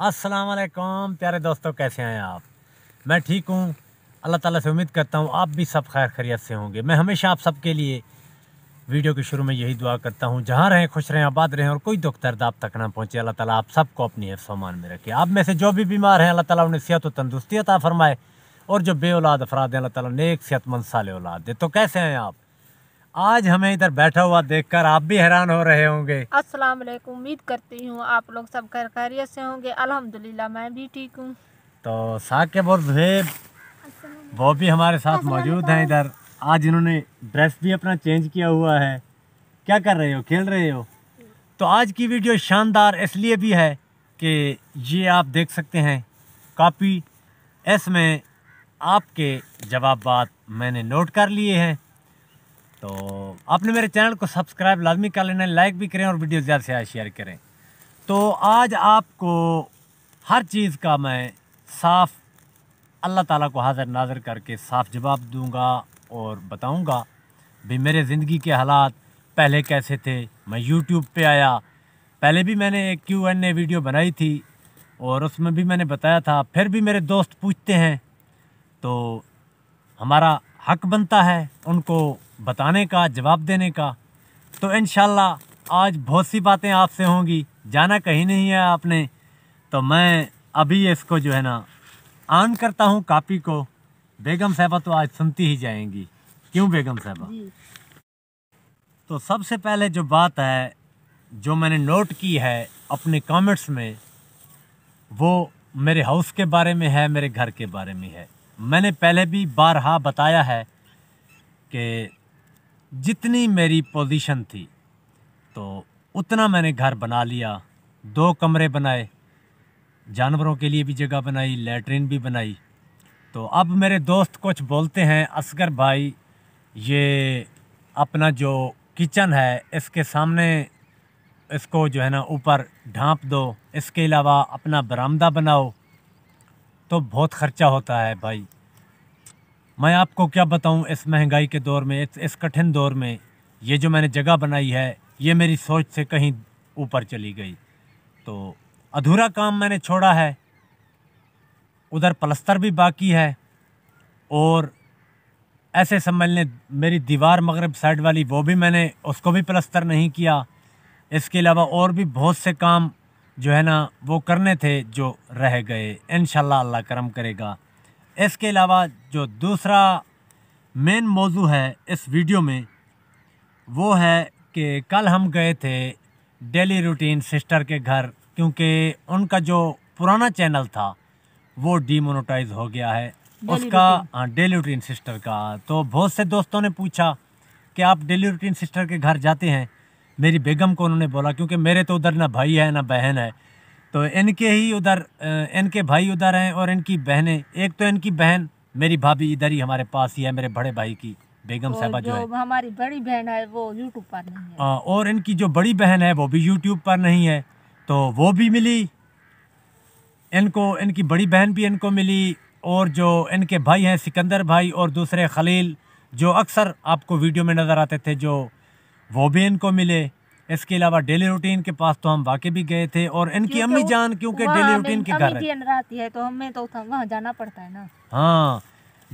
अस्सलाम वालेकुम प्यारे दोस्तों कैसे हैं आप मैं ठीक हूँ अल्लाह ताला से उम्मीद करता हूँ आप भी सब खैर खैरियत से होंगे मैं हमेशा आप सबके लिए वीडियो के शुरू में यही दुआ करता हूँ जहाँ रहें खुश रहें आबाद रहें और कोई दुख दर्द आप तक ना पहुँचे अल्लाह ताला आप सबको अपनी है सामान में रखे आप में से जो भी बीमार हैं अल्लाह ताला उन्हें सेहत व तंदुरुस्ती अता फरमाए और जो बे औलाद अफराद हैं अल्लाह ताला नेक सेहतमंद साल औलाद दे तो कैसे हैं आप आज हमें इधर बैठा हुआ देखकर आप भी हैरान हो रहे होंगे अस्सलाम वालेकुम उम्मीद करती हूँ आप लोग सब खैर खैरियत से होंगे अल्हम्दुलिल्लाह मैं भी ठीक हूँ तो साकिब और जुहेब वो भी हमारे साथ मौजूद हैं इधर आज इन्होंने ड्रेस भी अपना चेंज किया हुआ है क्या कर रहे हो खेल रहे हो तो आज की वीडियो शानदार इसलिए भी है कि ये आप देख सकते हैं कापी इसमें आपके जवाब मैंने नोट कर लिए हैं तो आपने मेरे चैनल को सब्सक्राइब लाजमी कर लेना लाइक भी करें और वीडियो ज़्यादा से शेयर करें तो आज आपको हर चीज़ का मैं साफ़ अल्लाह ताला को हाजिर नाजर करके साफ़ जवाब दूंगा और बताऊंगा भी मेरे ज़िंदगी के हालात पहले कैसे थे मैं यूट्यूब पे आया पहले भी मैंने एक क्यू एन ए वीडियो बनाई थी और उसमें भी मैंने बताया था फिर भी मेरे दोस्त पूछते हैं तो हमारा हक बनता है उनको बताने का जवाब देने का तो इन आज बहुत सी बातें आपसे होंगी जाना कहीं नहीं है आपने तो मैं अभी इसको जो है ना ऑन करता हूँ कापी को बेगम साहबा तो आज सुनती ही जाएंगी क्यों बेगम साहबा तो सबसे पहले जो बात है जो मैंने नोट की है अपने कमेंट्स में वो मेरे हाउस के बारे में है मेरे घर के बारे में है मैंने पहले भी बारहा बताया है कि जितनी मेरी पोजीशन थी तो उतना मैंने घर बना लिया दो कमरे बनाए जानवरों के लिए भी जगह बनाई लेटरिन भी बनाई तो अब मेरे दोस्त कुछ बोलते हैं असगर भाई ये अपना जो किचन है इसके सामने इसको जो है ना ऊपर ढांप दो इसके अलावा अपना बरामदा बनाओ तो बहुत ख़र्चा होता है भाई मैं आपको क्या बताऊं इस महंगाई के दौर में इस, इस कठिन दौर में ये जो मैंने जगह बनाई है ये मेरी सोच से कहीं ऊपर चली गई तो अधूरा काम मैंने छोड़ा है उधर पलस्तर भी बाकी है और ऐसे समझ लें मेरी दीवार मगरब साइड वाली वो भी मैंने उसको भी पलस्तर नहीं किया इसके अलावा और भी बहुत से काम जो है ना वो करने थे जो रह गए इन अल्लाह करम करेगा इसके अलावा जो दूसरा मेन मौजू है इस वीडियो में वो है कि कल हम गए थे डेली रूटीन सिस्टर के घर क्योंकि उनका जो पुराना चैनल था वो डीमोनोटाइज हो गया है उसका हाँ डेली रूटीन सिस्टर का तो बहुत से दोस्तों ने पूछा कि आप डेली रूटीन सिस्टर के घर जाते हैं मेरी बेगम को उन्होंने बोला क्योंकि मेरे तो उधर ना भाई है ना बहन है तो इनके ही उधर इनके भाई उधर हैं और इनकी बहनें एक तो इनकी बहन मेरी भाभी इधर ही हमारे पास ही है मेरे बड़े भाई की बेगम साहबा जो, है हमारी बड़ी बहन है वो यूट्यूब पर नहीं है आ, और इनकी जो बड़ी बहन है वो भी यूट्यूब पर नहीं है तो वो भी मिली इनको इनकी बड़ी बहन भी इनको मिली और जो इनके भाई हैं सिकंदर भाई और दूसरे खलील जो अक्सर आपको वीडियो में नज़र आते थे जो वो भी इनको मिले इसके अलावा डेली रूटीन के पास तो हम वाकई भी गए थे और इनकी अम्मी जान क्योंकि डेली रूटीन के घर है तो हमें तो वहाँ जाना पड़ता है ना हाँ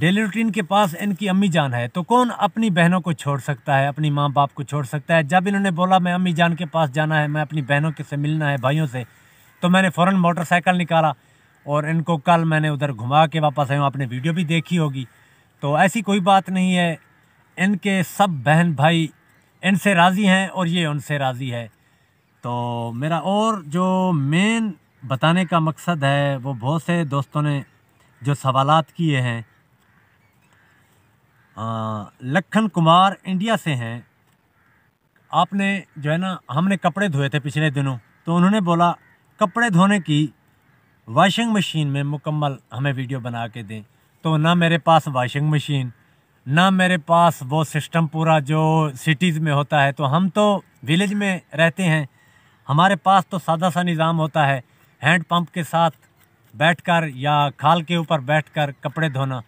डेली रूटीन के पास इनकी अम्मी जान है तो कौन अपनी बहनों को छोड़ सकता है अपनी माँ बाप को छोड़ सकता है जब इन्होंने बोला मैं अम्मी जान के पास जाना है मैं अपनी बहनों के से मिलना है भाइयों से तो मैंने फ़ौर मोटरसाइकिल निकाला और इनको कल मैंने उधर घुमा के वापस आया आपने वीडियो भी देखी होगी तो ऐसी कोई बात नहीं है इनके सब बहन भाई इनसे राज़ी हैं और ये उनसे राज़ी है तो मेरा और जो मेन बताने का मकसद है वो बहुत से दोस्तों ने जो सवाल किए हैं लखन कुमार इंडिया से हैं आपने जो है ना हमने कपड़े धोए थे पिछले दिनों तो उन्होंने बोला कपड़े धोने की वाशिंग मशीन में मुकम्मल हमें वीडियो बना के दें तो ना मेरे पास वाशिंग मशीन ना मेरे पास वो सिस्टम पूरा जो सिटीज़ में होता है तो हम तो विलेज में रहते हैं हमारे पास तो सादा सा निज़ाम होता है हैंड पंप के साथ बैठकर या खाल के ऊपर बैठकर कपड़े धोना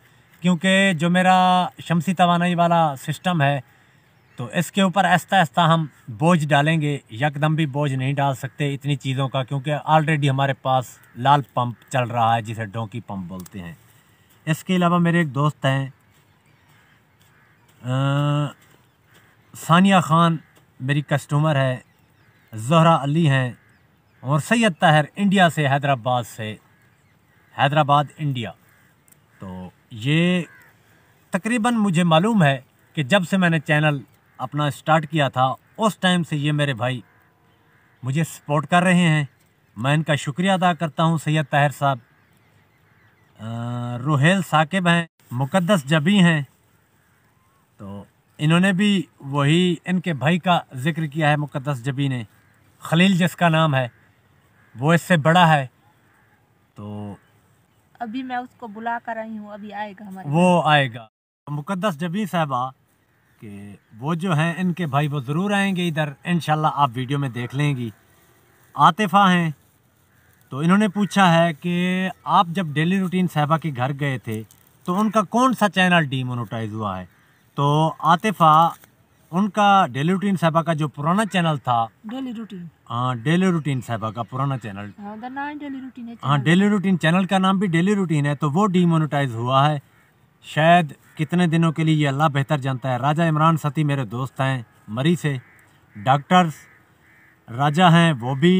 क्योंकि जो मेरा शमसी तोानाई वाला सिस्टम है तो इसके ऊपर ऐसा ऐसा हम बोझ डालेंगे यकदम भी बोझ नहीं डाल सकते इतनी चीज़ों का क्योंकि ऑलरेडी हमारे पास लाल पंप चल रहा है जिसे डोंकी पंप बोलते हैं इसके अलावा मेरे एक दोस्त हैं सानिया ख़ान मेरी कस्टमर है जहरा अली हैं और सैयद ताहिर इंडिया से हैदराबाद से हैदराबाद इंडिया तो ये तकरीबन मुझे मालूम है कि जब से मैंने चैनल अपना स्टार्ट किया था उस टाइम से ये मेरे भाई मुझे सपोर्ट कर रहे हैं मैं इनका शुक्रिया अदा करता हूँ सैयद ताहिर साहब रुहेल साकिब हैं मुकद्दस जबी हैं तो इन्होंने भी वही इनके भाई का जिक्र किया है मुक़दस जबी ने खलील जिसका नाम है वो इससे बड़ा है तो अभी मैं उसको बुला कर आई हूँ अभी आएगा हमारे वो आएगा मुक़दस जबी साहबा कि वो जो हैं इनके भाई वो ज़रूर आएंगे इधर इन आप वीडियो में देख लेंगी आतिफ़ा हैं तो इन्होंने पूछा है कि आप जब डेली रूटीन साहबा के घर गए थे तो उनका कौन सा चैनल डीमोनोटाइज हुआ है तो आतिफा उनका डेली रूटीन साहबा का जो पुराना चैनल था डेली रूटीन हाँ डेली रूटीन साहबा का पुराना चैनल हाँ, हाँ डेली रूटीन चैनल का नाम भी डेली रूटीन है तो वो डीमोनेटाइज हुआ है शायद कितने दिनों के लिए ये अल्लाह बेहतर जानता है राजा इमरान सती मेरे दोस्त हैं मरी से डॉक्टर्स राजा हैं वो भी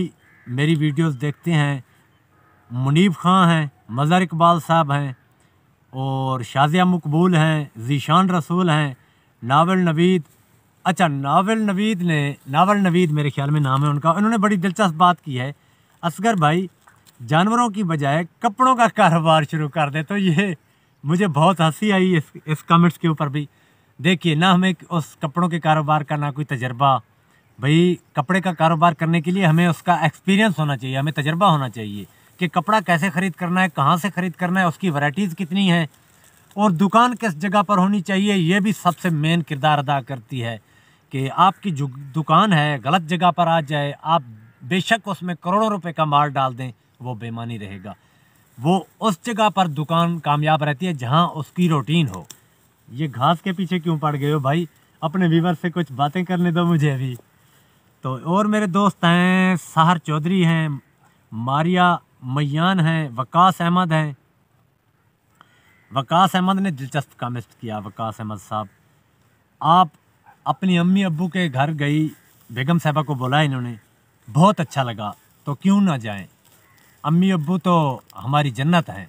मेरी वीडियोस देखते हैं मुनीब खां हैं मज़ार इकबाल साहब हैं और शाजिया मकबूल हैं जीशान रसूल हैं नावल नवीद अच्छा नावल नवीद ने नावल नवीद मेरे ख्याल में नाम है उनका उन्होंने बड़ी दिलचस्प बात की है असगर भाई जानवरों की बजाय कपड़ों का कारोबार शुरू कर दे तो ये मुझे बहुत हंसी आई इस इस कमेंट्स के ऊपर भी देखिए ना हमें उस कपड़ों के कारोबार का ना कोई तजर्बा भाई कपड़े का कारोबार करने के लिए हमें उसका एक्सपीरियंस होना चाहिए हमें तजर्बा होना चाहिए कि कपड़ा कैसे ख़रीद करना है कहाँ से ख़रीद करना है उसकी वराइटीज़ कितनी हैं और दुकान किस जगह पर होनी चाहिए ये भी सबसे मेन किरदार अदा करती है कि आपकी जो दुकान है गलत जगह पर आ जाए आप बेशक उसमें करोड़ों रुपए का माल डाल दें वो बेमानी रहेगा वो उस जगह पर दुकान कामयाब रहती है जहाँ उसकी रूटीन हो ये घास के पीछे क्यों पड़ गए हो भाई अपने वीवर से कुछ बातें करने दो मुझे अभी तो और मेरे दोस्त हैं साहर चौधरी हैं मारिया मैयान हैं वकास अहमद हैं वकास अहमद ने दिलचस्प कामेंट किया वकास अहमद साहब आप अपनी अम्मी अबू के घर गई बेगम साहबा को बोला इन्होंने बहुत अच्छा लगा तो क्यों ना जाएं अम्मी अबू तो हमारी जन्नत हैं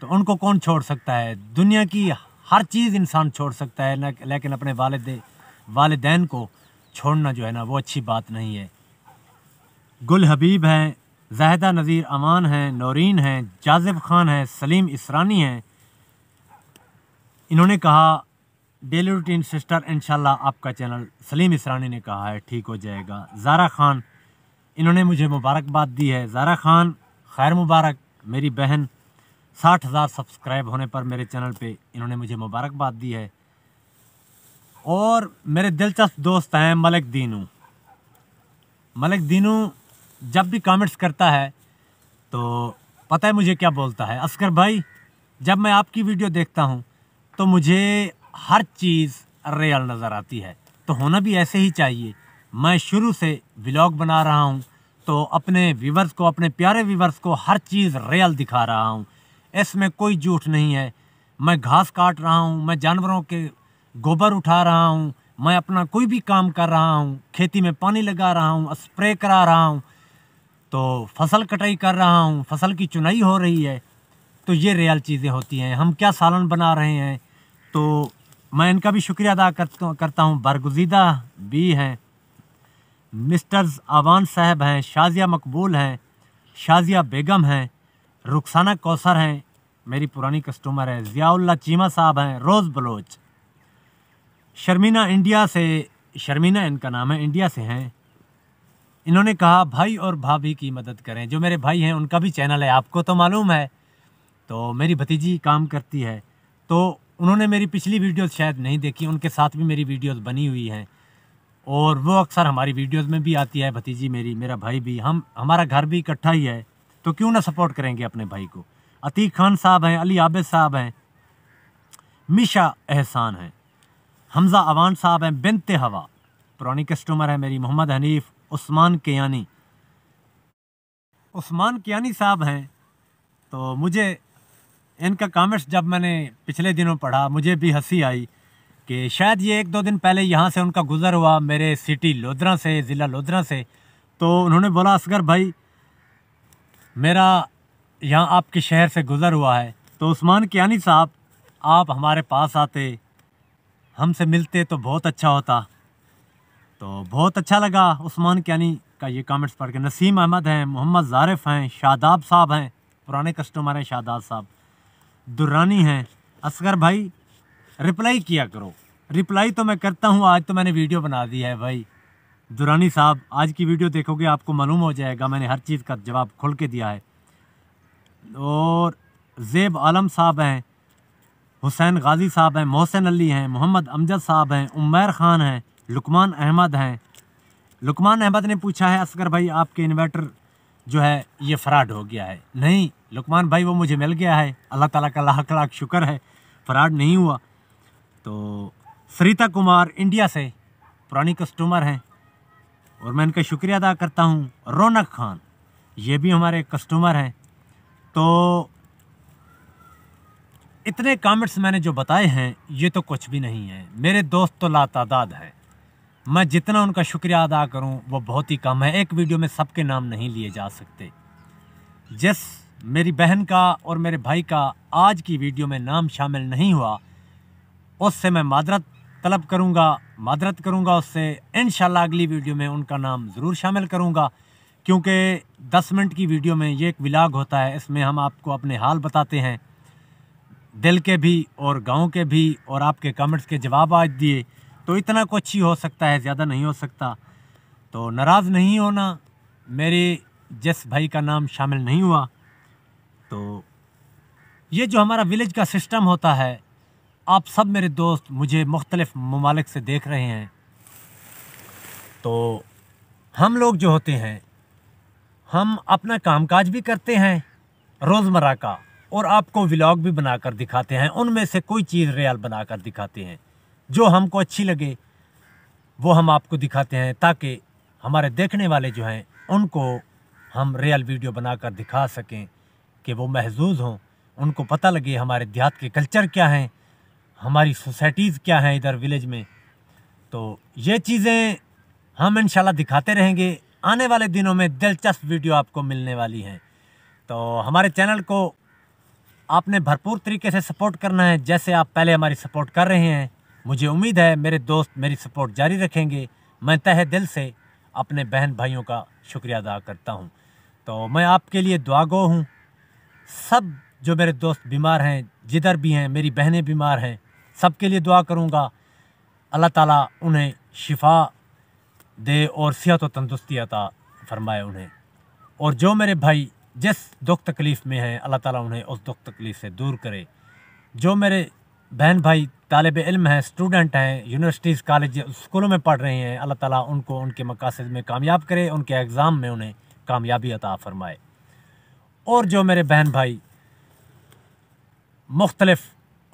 तो उनको कौन छोड़ सकता है दुनिया की हर चीज़ इंसान छोड़ सकता है लेकिन अपने वालद वालदेन को छोड़ना जो है ना वो अच्छी बात नहीं है गुल हबीब हैं जाहिदा नज़ीर अमान हैं नौरीन हैं जाजिब खान हैं सलीम इसरानी हैं इन्होंने कहा डेली रूटीन सिस्टर इनशाला आपका चैनल सलीम इसरानी ने कहा है ठीक हो जाएगा जारा खान इन्होंने मुझे मुबारकबाद दी है जारा खान खैर मुबारक मेरी बहन साठ हज़ार सब्सक्राइब होने पर मेरे चैनल पे इन्होंने मुझे मुबारकबाद दी है और मेरे दिलचस्प दोस्त हैं मलिक दीनू मलिक दीनू जब भी कमेंट्स करता है तो पता है मुझे क्या बोलता है असकर भाई जब मैं आपकी वीडियो देखता हूँ तो मुझे हर चीज़ रियल नज़र आती है तो होना भी ऐसे ही चाहिए मैं शुरू से व्लॉग बना रहा हूँ तो अपने व्यूवर्स को अपने प्यारे व्यूवर्स को हर चीज़ रियल दिखा रहा हूँ इसमें कोई झूठ नहीं है मैं घास काट रहा हूँ मैं जानवरों के गोबर उठा रहा हूँ मैं अपना कोई भी काम कर रहा हूँ खेती में पानी लगा रहा हूँ स्प्रे करा रहा हूँ तो फसल कटाई कर रहा हूँ फसल की चुनाई हो रही है तो ये रियल चीज़ें होती हैं हम क्या सालन बना रहे हैं तो मैं इनका भी शुक्रिया अदा करता हूँ बरगुजीदा भी हैं मिस्टर्स आवान साहब हैं शाजिया मकबूल हैं शाजिया बेगम हैं रुखसाना कौसर हैं मेरी पुरानी कस्टमर है ज़ियाउल्ला चीमा साहब हैं रोज़ बलोच शर्मीना इंडिया से शर्मीना इनका नाम है इंडिया से हैं इन्होंने कहा भाई और भाभी की मदद करें जो मेरे भाई हैं उनका भी चैनल है आपको तो मालूम है तो मेरी भतीजी काम करती है तो उन्होंने मेरी पिछली वीडियोस शायद नहीं देखी उनके साथ भी मेरी वीडियोस बनी हुई हैं और वो अक्सर हमारी वीडियोस में भी आती है भतीजी मेरी मेरा भाई भी हम हमारा घर भी इकट्ठा ही है तो क्यों ना सपोर्ट करेंगे अपने भाई को अतीक खान साहब हैं अली आबिद साहब हैं मिशा एहसान हैं हमज़ा अवान साहब हैं बिनते हवा पुरानी कस्टमर है मेरी मोहम्मद हनीफ़ उस्मान कियानी उस्मान कियानी साहब हैं तो मुझे इनका कमेंट्स जब मैंने पिछले दिनों पढ़ा मुझे भी हंसी आई कि शायद ये एक दो दिन पहले यहाँ से उनका गुज़र हुआ मेरे सिटी लोधरा से ज़िला लोधरा से तो उन्होंने बोला असगर भाई मेरा यहाँ आपके शहर से गुज़र हुआ है तो उस्मान कियानी साहब आप हमारे पास आते हमसे मिलते तो बहुत अच्छा होता तो बहुत अच्छा लगा उस्मान क्यानी का ये कमेंट्स पढ़ के नसीम अहमद हैं मोहम्मद जारिफ हैं शादाब साहब हैं पुराने कस्टमर हैं शादाब साहब दुर्रानी हैं असगर भाई रिप्लाई किया करो रिप्लाई तो मैं करता हूँ आज तो मैंने वीडियो बना दी है भाई दुरानी साहब आज की वीडियो देखोगे आपको मालूम हो जाएगा मैंने हर चीज़ का जवाब खोल के दिया है और ज़ेब आलम साहब हैं हुसैन गाजी साहब हैं मोहसिन अली हैं मोहम्मद अमजद साहब हैं उमैर ख़ान हैं लुकमान अहमद हैं लुकमान अहमद ने पूछा है असगर भाई आपके इन्वर्टर जो है ये फ्रॉड हो गया है नहीं लुकमान भाई वो मुझे मिल गया है अल्लाह ताला का लाख लाख शुक्र है फ्रॉड नहीं हुआ तो सरिता कुमार इंडिया से पुरानी कस्टमर हैं और मैं इनका शुक्रिया अदा करता हूँ रौनक खान ये भी हमारे कस्टमर हैं तो इतने कमेंट्स मैंने जो बताए हैं ये तो कुछ भी नहीं है मेरे दोस्त तो लातादाद हैं मैं जितना उनका शुक्रिया अदा करूं वो बहुत ही कम है एक वीडियो में सबके नाम नहीं लिए जा सकते जिस मेरी बहन का और मेरे भाई का आज की वीडियो में नाम शामिल नहीं हुआ उससे मैं मादरत तलब करूंगा मादरत करूंगा उससे इन अगली वीडियो में उनका नाम ज़रूर शामिल करूंगा क्योंकि 10 मिनट की वीडियो में ये एक विलाग होता है इसमें हम आपको अपने हाल बताते हैं दिल के भी और गांव के भी और आपके कमेंट्स के जवाब आज दिए तो इतना कुछ ही हो सकता है ज़्यादा नहीं हो सकता तो नाराज़ नहीं होना मेरे जस भाई का नाम शामिल नहीं हुआ तो ये जो हमारा विलेज का सिस्टम होता है आप सब मेरे दोस्त मुझे मुख्तलिफ़ ममालिक से देख रहे हैं तो हम लोग जो होते हैं हम अपना कामकाज भी करते हैं रोज़मर्रा का और आपको व्लॉग भी बनाकर दिखाते हैं उनमें से कोई चीज़ रियल बनाकर दिखाते हैं जो हमको अच्छी लगे वो हम आपको दिखाते हैं ताकि हमारे देखने वाले जो हैं उनको हम रियल वीडियो बनाकर दिखा सकें कि वो महजूज हों उनको पता लगे हमारे देहात के कल्चर क्या हैं हमारी सोसाइटीज़ क्या हैं इधर विलेज में तो ये चीज़ें हम इन दिखाते रहेंगे आने वाले दिनों में दिलचस्प वीडियो आपको मिलने वाली हैं तो हमारे चैनल को आपने भरपूर तरीके से सपोर्ट करना है जैसे आप पहले हमारी सपोर्ट कर रहे हैं मुझे उम्मीद है मेरे दोस्त मेरी सपोर्ट जारी रखेंगे मैं तह दिल से अपने बहन भाइयों का शुक्रिया अदा करता हूँ तो मैं आपके लिए दुआगो हूँ सब जो मेरे दोस्त बीमार हैं जिधर भी हैं मेरी बहनें बीमार हैं सबके लिए दुआ करूँगा अल्लाह ताला उन्हें शिफा दे और सेहत व तंदुरुस्ती अता फरमाए उन्हें और जो मेरे भाई जिस दुख तकलीफ़ में हैं अल्लाह ताला उन्हें उस दुख तकलीफ़ से दूर करे जो मेरे बहन भाई तालब इल्म हैं स्टूडेंट हैं यूनिवर्सिटीज़ कॉलेज स्कूलों में पढ़ रहे हैं अल्लाह ताला उनको उनके मकासद में कामयाब करे उनके एग्ज़ाम में उन्हें कामयाबी अता फ़रमाए और जो मेरे बहन भाई मुख्तलफ़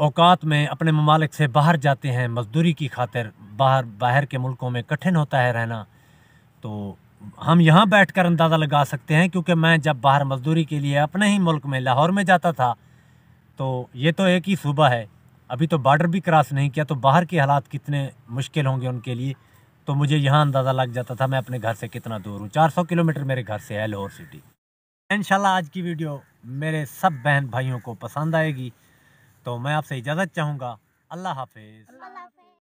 अवकात में अपने ममालिक से बाहर जाते हैं मजदूरी की खातिर बाहर बाहर के मुल्कों में कठिन होता है रहना तो हम यहाँ बैठ कर अंदाज़ा लगा सकते हैं क्योंकि मैं जब बाहर मजदूरी के लिए अपने ही मुल्क में लाहौर में जाता था तो ये तो एक ही सूबा है अभी तो बॉर्डर भी क्रॉस नहीं किया तो बाहर के हालात कितने मुश्किल होंगे उनके लिए तो मुझे यहाँ अंदाज़ा लग जाता था मैं अपने घर से कितना दूर हूँ 400 किलोमीटर मेरे घर से है लाहौर सिटी इनशाला आज की वीडियो मेरे सब बहन भाइयों को पसंद आएगी तो मैं आपसे इजाज़त चाहूँगा अल्लाह हाफिज़